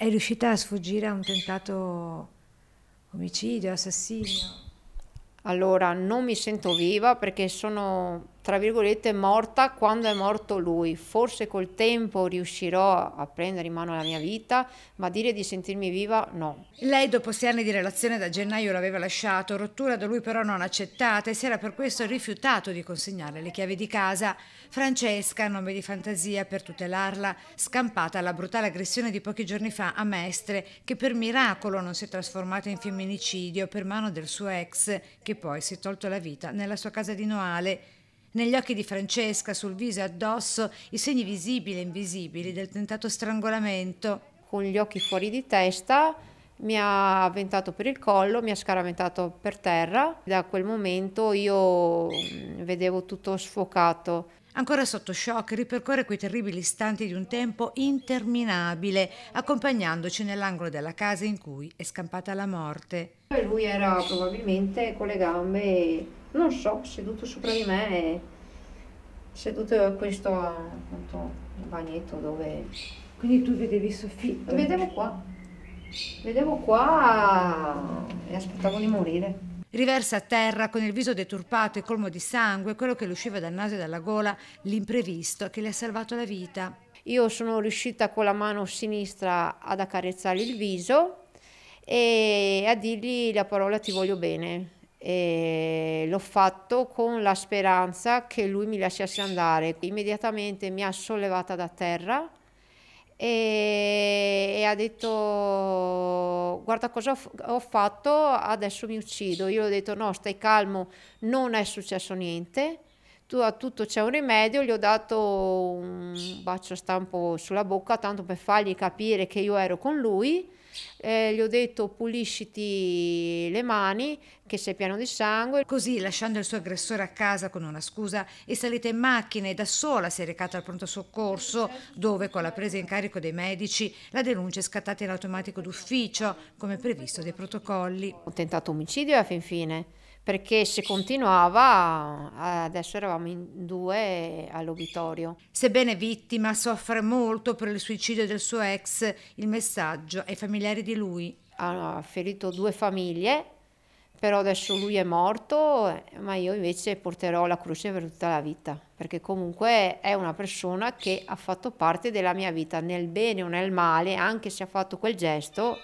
è riuscita a sfuggire a un tentato omicidio, assassino? Allora, non mi sento viva perché sono tra virgolette, morta quando è morto lui. Forse col tempo riuscirò a prendere in mano la mia vita, ma dire di sentirmi viva no. Lei dopo sei anni di relazione da gennaio l'aveva lasciato, rottura da lui però non accettata e si era per questo rifiutato di consegnare le chiavi di casa. Francesca, nome di fantasia per tutelarla, scampata alla brutale aggressione di pochi giorni fa a Mestre, che per miracolo non si è trasformata in femminicidio per mano del suo ex, che poi si è tolto la vita nella sua casa di Noale negli occhi di Francesca, sul viso e addosso, i segni visibili e invisibili del tentato strangolamento. Con gli occhi fuori di testa mi ha avventato per il collo, mi ha scaraventato per terra. Da quel momento io mm, vedevo tutto sfocato. Ancora sotto shock, ripercorre quei terribili istanti di un tempo interminabile, accompagnandoci nell'angolo della casa in cui è scampata la morte. Lui era probabilmente con le gambe non so, seduto sopra di me, seduto a questo appunto, bagnetto dove... Quindi tu vedevi il soffitto? vedevo qua, vedevo qua e aspettavo di morire. Riversa a terra, con il viso deturpato e colmo di sangue, quello che le usciva dal naso e dalla gola, l'imprevisto che le ha salvato la vita. Io sono riuscita con la mano sinistra ad accarezzargli il viso e a dirgli la parola ti voglio bene e l'ho fatto con la speranza che lui mi lasciasse andare. Immediatamente mi ha sollevata da terra e, e ha detto guarda cosa ho, ho fatto, adesso mi uccido. Io ho detto no, stai calmo, non è successo niente a tutto c'è un rimedio, gli ho dato un bacio stampo sulla bocca, tanto per fargli capire che io ero con lui. Eh, gli ho detto pulisciti le mani che sei pieno di sangue. Così, lasciando il suo aggressore a casa con una scusa, è salita in macchina e da sola si è recata al pronto soccorso, dove con la presa in carico dei medici la denuncia è scattata in automatico d'ufficio, come previsto dai protocolli. Ho tentato omicidio a fin fine perché se continuava eh, adesso eravamo in due all'obitorio. Sebbene vittima soffre molto per il suicidio del suo ex, il messaggio ai familiari di lui. Ha ferito due famiglie, però adesso lui è morto, ma io invece porterò la croce per tutta la vita, perché comunque è una persona che ha fatto parte della mia vita, nel bene o nel male, anche se ha fatto quel gesto,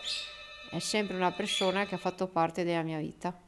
è sempre una persona che ha fatto parte della mia vita.